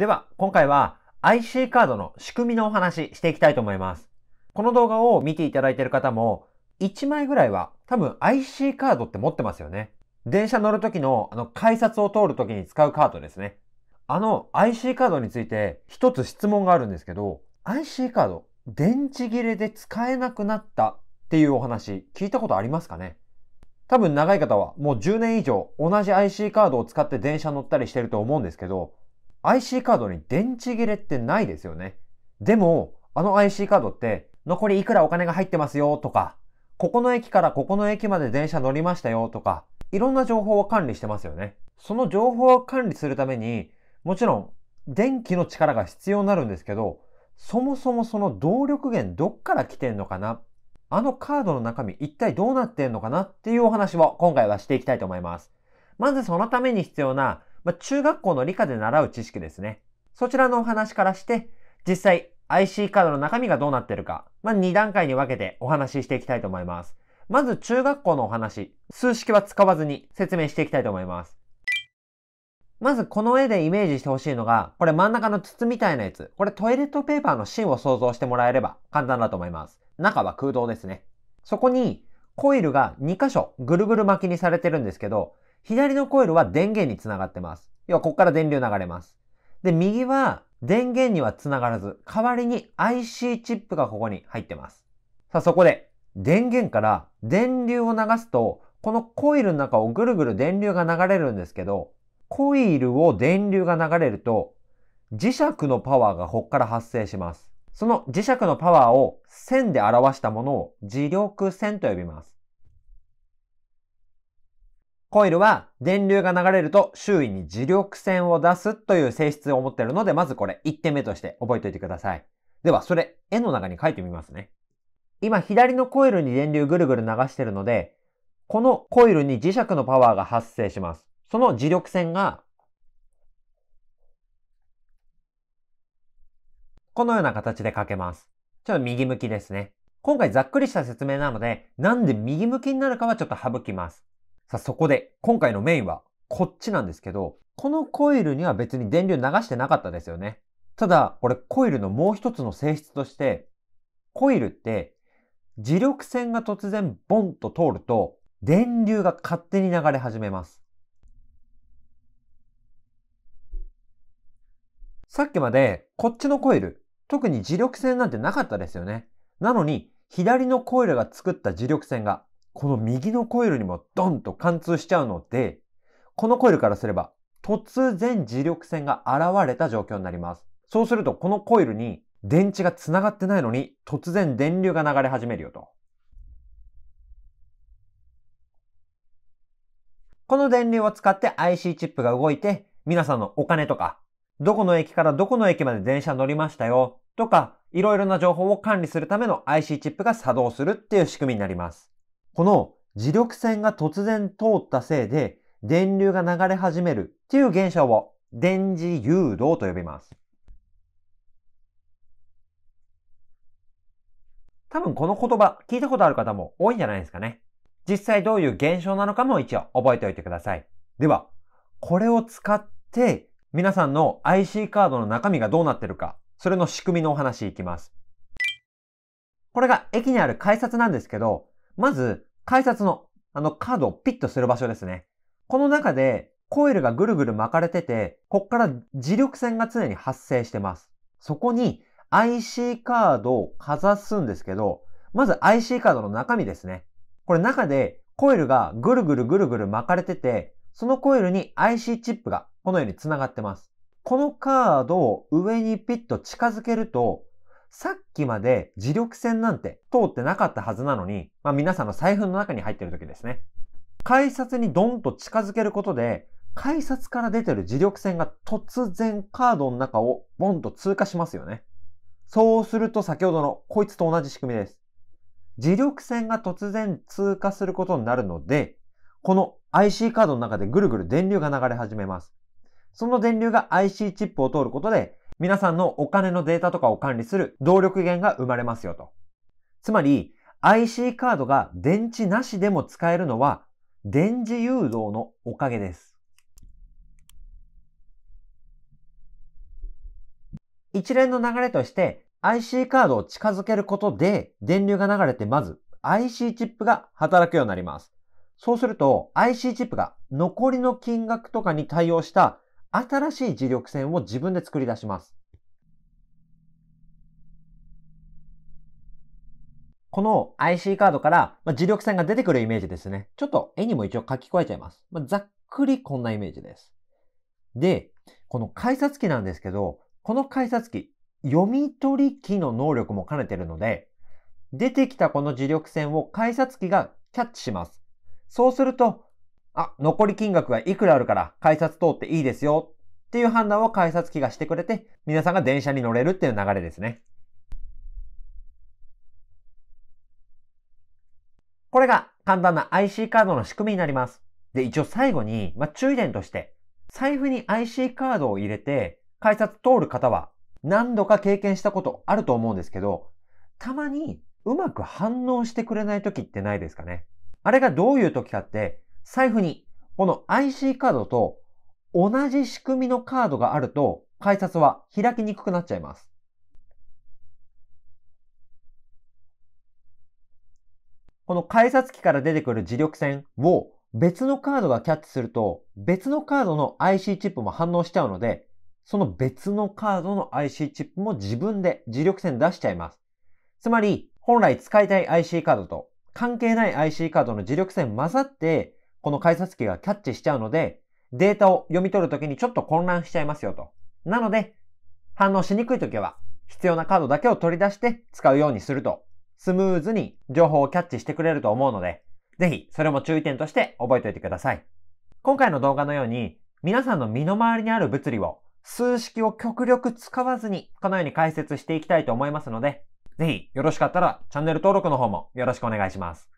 では、今回は IC カードの仕組みのお話していきたいと思います。この動画を見ていただいている方も、1枚ぐらいは多分 IC カードって持ってますよね。電車乗る時の、あの、改札を通る時に使うカードですね。あの IC カードについて一つ質問があるんですけど、IC カード、電池切れで使えなくなったっていうお話、聞いたことありますかね多分長い方はもう10年以上同じ IC カードを使って電車乗ったりしてると思うんですけど、IC カードに電池切れってないですよね。でも、あの IC カードって、残りいくらお金が入ってますよとか、ここの駅からここの駅まで電車乗りましたよとか、いろんな情報を管理してますよね。その情報を管理するために、もちろん電気の力が必要になるんですけど、そもそもその動力源どっから来てんのかなあのカードの中身一体どうなってんのかなっていうお話を今回はしていきたいと思います。まずそのために必要なまあ、中学校の理科で習う知識ですね。そちらのお話からして、実際 IC カードの中身がどうなってるか、まあ、2段階に分けてお話ししていきたいと思います。まず中学校のお話、数式は使わずに説明していきたいと思います。まずこの絵でイメージしてほしいのが、これ真ん中の筒みたいなやつ。これトイレットペーパーの芯を想像してもらえれば簡単だと思います。中は空洞ですね。そこにコイルが2箇所ぐるぐる巻きにされてるんですけど、左のコイルは電源につながってます。要はここから電流流れます。で、右は電源にはつながらず、代わりに IC チップがここに入ってます。さあ、そこで、電源から電流を流すと、このコイルの中をぐるぐる電流が流れるんですけど、コイルを電流が流れると、磁石のパワーがここから発生します。その磁石のパワーを線で表したものを磁力線と呼びます。コイルは電流が流れると周囲に磁力線を出すという性質を持っているので、まずこれ1点目として覚えておいてください。では、それ絵の中に書いてみますね。今左のコイルに電流ぐるぐる流してるので、このコイルに磁石のパワーが発生します。その磁力線が、このような形で書けます。ちょっと右向きですね。今回ざっくりした説明なので、なんで右向きになるかはちょっと省きます。さあ、そこで、今回のメインはこっちなんですけど、このコイルには別に電流流してなかったですよね。ただ、これコイルのもう一つの性質として、コイルって磁力線が突然ボンと通ると、電流が勝手に流れ始めます。さっきまでこっちのコイル、特に磁力線なんてなかったですよね。なのに、左のコイルが作った磁力線がこの右のコイルにもドンと貫通しちゃうので、このコイルからすれば突然磁力線が現れた状況になります。そうするとこのコイルに電池が繋がってないのに突然電流が流れ始めるよと。この電流を使って IC チップが動いて皆さんのお金とかどこの駅からどこの駅まで電車乗りましたよとかいろいろな情報を管理するための IC チップが作動するっていう仕組みになります。この磁力線が突然通ったせいで電流が流れ始めるっていう現象を電磁誘導と呼びます。多分この言葉聞いたことある方も多いんじゃないですかね。実際どういう現象なのかも一応覚えておいてください。では、これを使って皆さんの IC カードの中身がどうなってるか、それの仕組みのお話いきます。これが駅にある改札なんですけど、まず、改札の、あのカードをピッとする場所ですね。この中で、コイルがぐるぐる巻かれてて、こっから磁力線が常に発生してます。そこに IC カードをかざすんですけど、まず IC カードの中身ですね。これ中でコイルがぐるぐるぐるぐる巻かれてて、そのコイルに IC チップがこのように繋がってます。このカードを上にピッと近づけると、さっきまで磁力線なんて通ってなかったはずなのに、まあ皆さんの財布の中に入ってる時ですね。改札にドンと近づけることで、改札から出てる磁力線が突然カードの中をボンと通過しますよね。そうすると先ほどのこいつと同じ仕組みです。磁力線が突然通過することになるので、この IC カードの中でぐるぐる電流が流れ始めます。その電流が IC チップを通ることで皆さんのお金のデータとかを管理する動力源が生まれますよと。つまり、IC カードが電池なしでも使えるのは、電磁誘導のおかげです。一連の流れとして IC カードを近づけることで電流が流れてまず IC チップが働くようになります。そうすると IC チップが残りの金額とかに対応した新しい磁力線を自分で作り出します。この IC カードから、ま磁力線が出てくるイメージですね。ちょっと絵にも一応書き加えちゃいます。まあ、ざっくりこんなイメージです。で、この改札機なんですけど、この改札機、読み取り機の能力も兼ねてるので、出てきたこの磁力線を改札機がキャッチします。そうすると、あ、残り金額がいくらあるから改札通っていいですよっていう判断を改札機がしてくれて、皆さんが電車に乗れるっていう流れですね。これが簡単な IC カードの仕組みになります。で、一応最後に、まあ、注意点として、財布に IC カードを入れて、改札通る方は何度か経験したことあると思うんですけど、たまにうまく反応してくれない時ってないですかね。あれがどういう時かって、財布にこの IC カードと同じ仕組みのカードがあると改札は開きにくくなっちゃいます。この改札機から出てくる磁力線を別のカードがキャッチすると別のカードの IC チップも反応しちゃうのでその別のカードの IC チップも自分で磁力線出しちゃいます。つまり本来使いたい IC カードと関係ない IC カードの磁力線混ざってこの改札機がキャッチしちゃうので、データを読み取るときにちょっと混乱しちゃいますよと。なので、反応しにくいときは、必要なカードだけを取り出して使うようにすると、スムーズに情報をキャッチしてくれると思うので、ぜひ、それも注意点として覚えておいてください。今回の動画のように、皆さんの身の回りにある物理を、数式を極力使わずに、このように解説していきたいと思いますので、ぜひ、よろしかったら、チャンネル登録の方もよろしくお願いします。